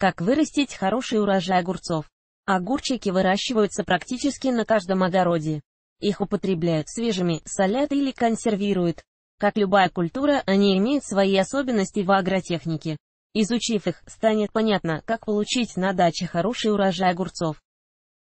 Как вырастить хороший урожай огурцов? Огурчики выращиваются практически на каждом огороде. Их употребляют свежими, солят или консервируют. Как любая культура, они имеют свои особенности в агротехнике. Изучив их, станет понятно, как получить на даче хороший урожай огурцов.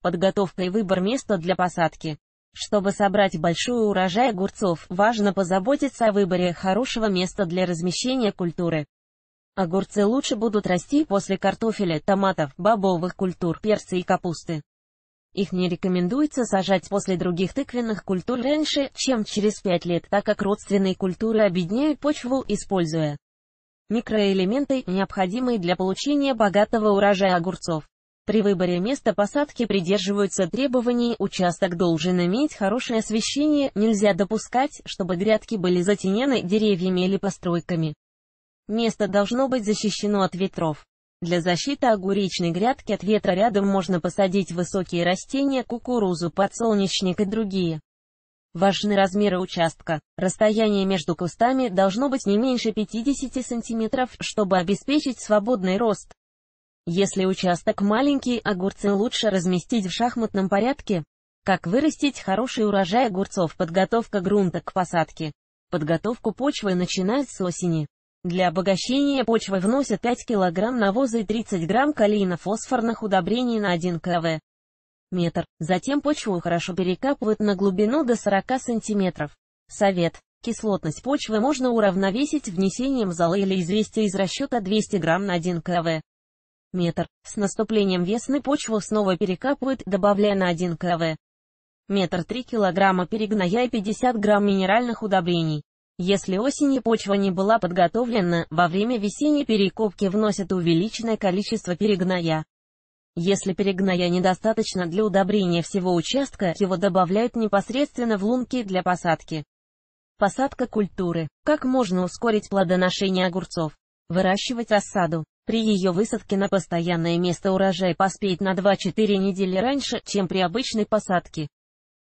Подготовка и выбор места для посадки. Чтобы собрать большой урожай огурцов, важно позаботиться о выборе хорошего места для размещения культуры. Огурцы лучше будут расти после картофеля, томатов, бобовых культур, перца и капусты. Их не рекомендуется сажать после других тыквенных культур раньше, чем через 5 лет, так как родственные культуры объединяют почву, используя микроэлементы, необходимые для получения богатого урожая огурцов. При выборе места посадки придерживаются требований, участок должен иметь хорошее освещение, нельзя допускать, чтобы грядки были затенены деревьями или постройками. Место должно быть защищено от ветров. Для защиты огуречной грядки от ветра рядом можно посадить высокие растения, кукурузу, подсолнечник и другие. Важны размеры участка. Расстояние между кустами должно быть не меньше 50 см, чтобы обеспечить свободный рост. Если участок маленький, огурцы лучше разместить в шахматном порядке. Как вырастить хороший урожай огурцов? Подготовка грунта к посадке. Подготовку почвы начинают с осени. Для обогащения почвы вносят 5 кг навоза и 30 г калийно-фосфорных удобрений на 1 кв. метр. Затем почву хорошо перекапывают на глубину до 40 см. Совет. Кислотность почвы можно уравновесить внесением золы или известия из расчета 200 грамм на 1 кв. метр. С наступлением весны почву снова перекапывают, добавляя на 1 кв. метр 3 килограмма, перегноя и 50 грамм минеральных удобрений. Если осенью почва не была подготовлена, во время весенней перекопки вносят увеличенное количество перегноя. Если перегноя недостаточно для удобрения всего участка, его добавляют непосредственно в лунки для посадки. Посадка культуры. Как можно ускорить плодоношение огурцов? Выращивать рассаду. При ее высадке на постоянное место урожай поспеет на 2-4 недели раньше, чем при обычной посадке.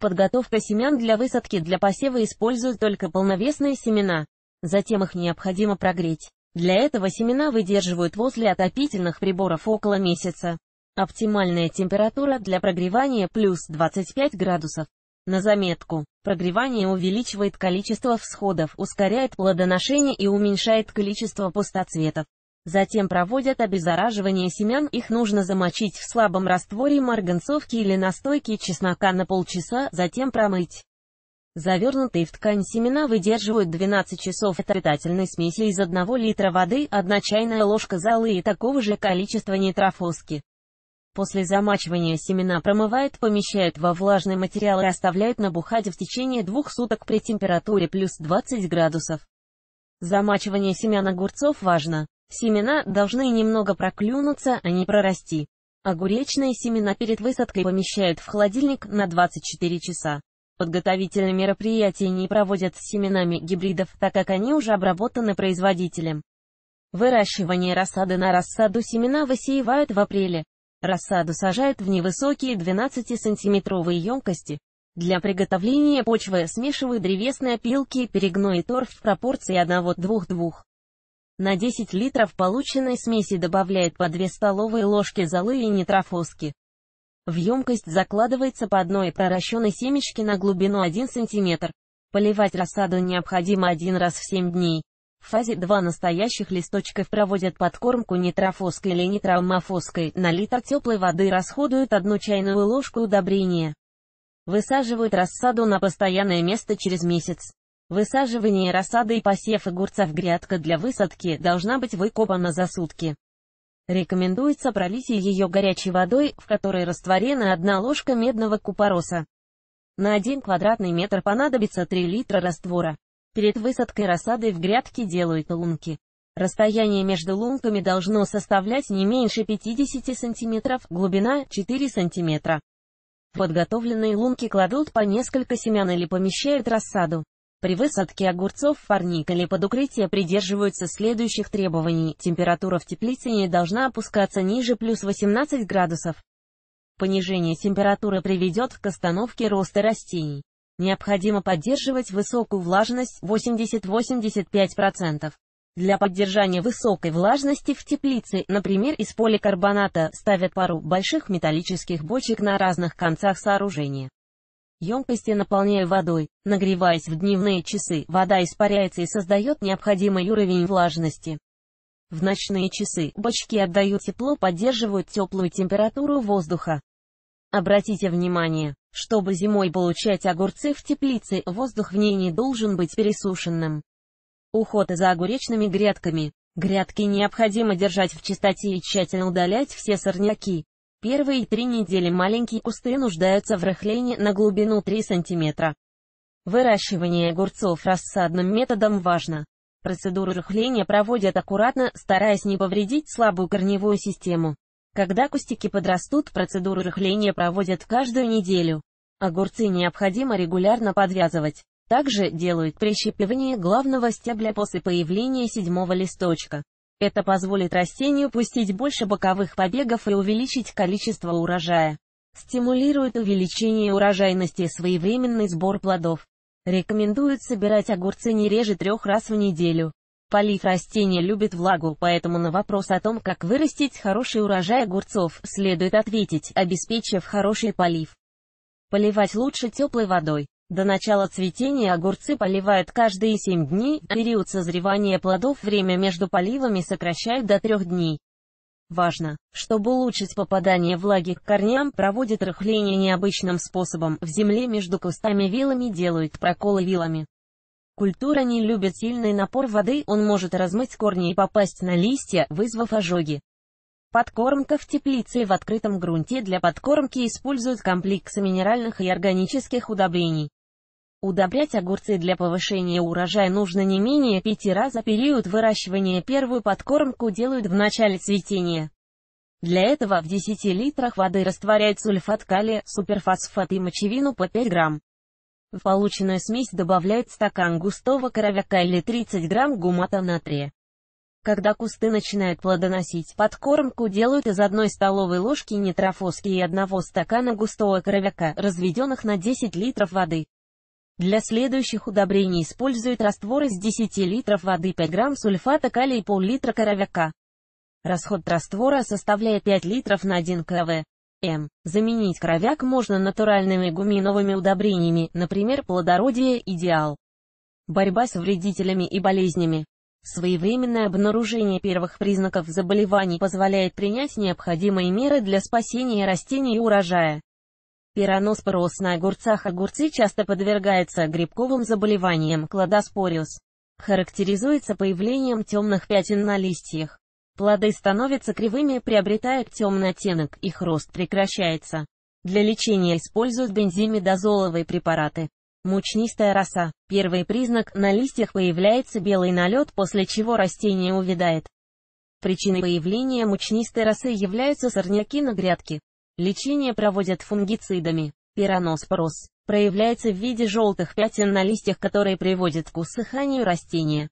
Подготовка семян для высадки для посева используют только полновесные семена. Затем их необходимо прогреть. Для этого семена выдерживают возле отопительных приборов около месяца. Оптимальная температура для прогревания плюс 25 градусов. На заметку, прогревание увеличивает количество всходов, ускоряет плодоношение и уменьшает количество пустоцветов. Затем проводят обеззараживание семян, их нужно замочить в слабом растворе марганцовки или настойки чеснока на полчаса, затем промыть. Завернутые в ткань семена выдерживают 12 часов от питательной смеси из 1 литра воды, 1 чайная ложка золы и такого же количества нитрофоски. После замачивания семена промывают, помещают во влажный материал и оставляют набухать в течение двух суток при температуре плюс 20 градусов. Замачивание семян огурцов важно. Семена должны немного проклюнуться, а не прорасти. Огуречные семена перед высадкой помещают в холодильник на 24 часа. Подготовительные мероприятия не проводят с семенами гибридов, так как они уже обработаны производителем. Выращивание рассады на рассаду семена высеивают в апреле. Рассаду сажают в невысокие 12-сантиметровые емкости. Для приготовления почвы смешивают древесные опилки и перегной торф в пропорции 1-2-2. На 10 литров полученной смеси добавляет по 2 столовые ложки золы и нитрофоски. В емкость закладывается по одной проращенной семечке на глубину 1 см. Поливать рассаду необходимо один раз в 7 дней. В фазе 2 настоящих листочков проводят подкормку нитрофоской или нитроаммофоской, на литр теплой воды расходуют одну чайную ложку удобрения. Высаживают рассаду на постоянное место через месяц. Высаживание рассады и посев огурцов грядка для высадки должна быть выкопана за сутки. Рекомендуется пролить ее горячей водой, в которой растворена одна ложка медного купороса. На 1 квадратный метр понадобится 3 литра раствора. Перед высадкой рассады в грядке делают лунки. Расстояние между лунками должно составлять не меньше 50 см, глубина 4 см. В подготовленные лунки кладут по несколько семян или помещают рассаду. При высадке огурцов парник или под укрытие придерживаются следующих требований. Температура в теплице не должна опускаться ниже плюс 18 градусов. Понижение температуры приведет к остановке роста растений. Необходимо поддерживать высокую влажность 80-85%. Для поддержания высокой влажности в теплице, например, из поликарбоната, ставят пару больших металлических бочек на разных концах сооружения. Емкости наполняя водой, нагреваясь в дневные часы, вода испаряется и создает необходимый уровень влажности. В ночные часы бочки отдают тепло, поддерживают теплую температуру воздуха. Обратите внимание, чтобы зимой получать огурцы в теплице, воздух в ней не должен быть пересушенным. Уход за огуречными грядками. Грядки необходимо держать в чистоте и тщательно удалять все сорняки, Первые три недели маленькие кусты нуждаются в рыхлении на глубину 3 см. Выращивание огурцов рассадным методом важно. Процедуру рыхления проводят аккуратно, стараясь не повредить слабую корневую систему. Когда кустики подрастут, процедуру рыхления проводят каждую неделю. Огурцы необходимо регулярно подвязывать. Также делают прищепивание главного стебля после появления седьмого листочка. Это позволит растению пустить больше боковых побегов и увеличить количество урожая. Стимулирует увеличение урожайности и своевременный сбор плодов. Рекомендуют собирать огурцы не реже трех раз в неделю. Полив растения любит влагу, поэтому на вопрос о том, как вырастить хороший урожай огурцов, следует ответить, обеспечив хороший полив. Поливать лучше теплой водой. До начала цветения огурцы поливают каждые 7 дней, а период созревания плодов время между поливами сокращают до 3 дней. Важно, чтобы улучшить попадание влаги к корням, проводят рыхление необычным способом, в земле между кустами вилами делают проколы вилами. Культура не любит сильный напор воды, он может размыть корни и попасть на листья, вызвав ожоги. Подкормка в теплице и в открытом грунте для подкормки используют комплексы минеральных и органических удобрений. Удобрять огурцы для повышения урожая нужно не менее пяти раз за период выращивания. Первую подкормку делают в начале цветения. Для этого в 10 литрах воды растворяют сульфат калия, суперфосфат и мочевину по 5 грамм. В полученную смесь добавляют стакан густого коровяка или 30 грамм гумата натрия. Когда кусты начинают плодоносить, подкормку делают из одной столовой ложки нитрофоски и одного стакана густого коровяка, разведенных на 10 литров воды. Для следующих удобрений используют раствор из 10 литров воды 5 грамм сульфата калия и пол-литра коровяка. Расход раствора составляет 5 литров на 1 кв. М. Заменить коровяк можно натуральными гуминовыми удобрениями, например, плодородие «Идеал». Борьба с вредителями и болезнями. Своевременное обнаружение первых признаков заболеваний позволяет принять необходимые меры для спасения растений и урожая. Пираноспорос на огурцах огурцы часто подвергаются грибковым заболеваниям кладоспориус. Характеризуется появлением темных пятен на листьях. Плоды становятся кривыми, приобретают темный оттенок, их рост прекращается. Для лечения используют бензимидозоловые препараты. Мучнистая роса. Первый признак – на листьях появляется белый налет, после чего растение увядает. Причиной появления мучнистой росы являются сорняки на грядке. Лечение проводят фунгицидами. Пираноспорос проявляется в виде желтых пятен на листьях, которые приводят к усыханию растения.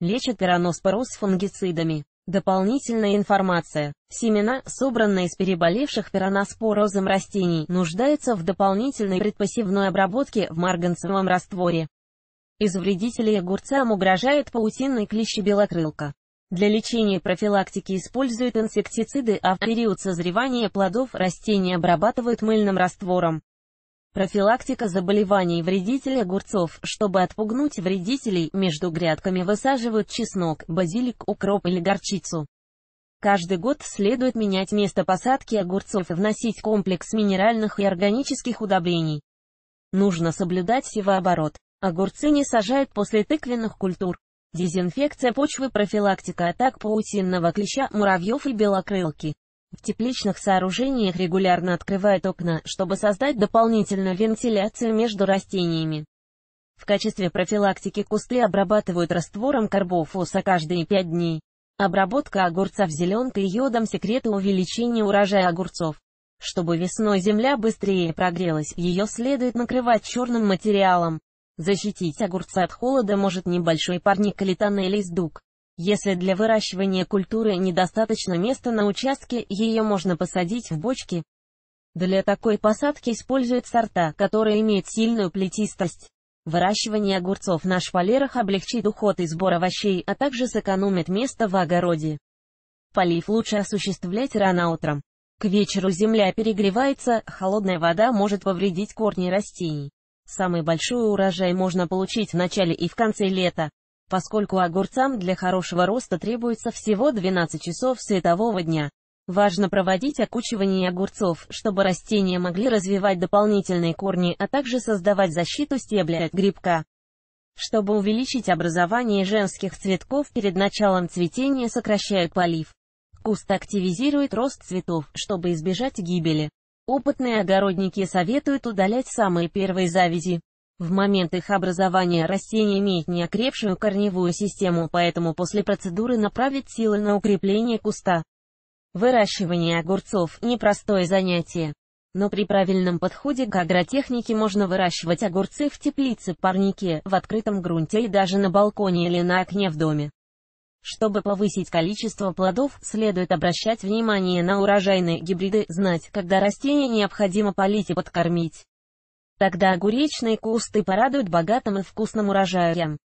Лечат пираноспорос фунгицидами. Дополнительная информация. Семена, собранные из переболевших пираноспорозом растений, нуждаются в дополнительной предпосевной обработке в марганцевом растворе. Из вредителей огурцам угрожает паутинный клещебелокрылка. Для лечения и профилактики используют инсектициды, а в период созревания плодов растения обрабатывают мыльным раствором. Профилактика заболеваний вредителей огурцов. Чтобы отпугнуть вредителей, между грядками высаживают чеснок, базилик, укроп или горчицу. Каждый год следует менять место посадки огурцов и вносить комплекс минеральных и органических удобрений. Нужно соблюдать севооборот. Огурцы не сажают после тыквенных культур. Дезинфекция почвы, профилактика атак паутинного клеща, муравьев и белокрылки. В тепличных сооружениях регулярно открывают окна, чтобы создать дополнительную вентиляцию между растениями. В качестве профилактики кусты обрабатывают раствором карбофоса каждые 5 дней. Обработка огурцов зеленкой и йодом секреты увеличения урожая огурцов. Чтобы весной земля быстрее прогрелась, ее следует накрывать черным материалом. Защитить огурцы от холода может небольшой парник или тоннель из дуг. Если для выращивания культуры недостаточно места на участке, ее можно посадить в бочки. Для такой посадки используют сорта, которые имеют сильную плетистость. Выращивание огурцов на шпалерах облегчит уход и сбор овощей, а также сэкономит место в огороде. Полив лучше осуществлять рано утром. К вечеру земля перегревается, холодная вода может повредить корни растений. Самый большой урожай можно получить в начале и в конце лета, поскольку огурцам для хорошего роста требуется всего 12 часов светового дня. Важно проводить окучивание огурцов, чтобы растения могли развивать дополнительные корни, а также создавать защиту стебля от грибка. Чтобы увеличить образование женских цветков перед началом цветения сокращают полив. Куст активизирует рост цветов, чтобы избежать гибели. Опытные огородники советуют удалять самые первые завязи. В момент их образования растение имеет неокрепшую корневую систему, поэтому после процедуры направить силы на укрепление куста. Выращивание огурцов – непростое занятие. Но при правильном подходе к агротехнике можно выращивать огурцы в теплице, парнике, в открытом грунте и даже на балконе или на окне в доме. Чтобы повысить количество плодов, следует обращать внимание на урожайные гибриды, знать, когда растения необходимо полить и подкормить. Тогда огуречные кусты порадуют богатым и вкусным урожаем.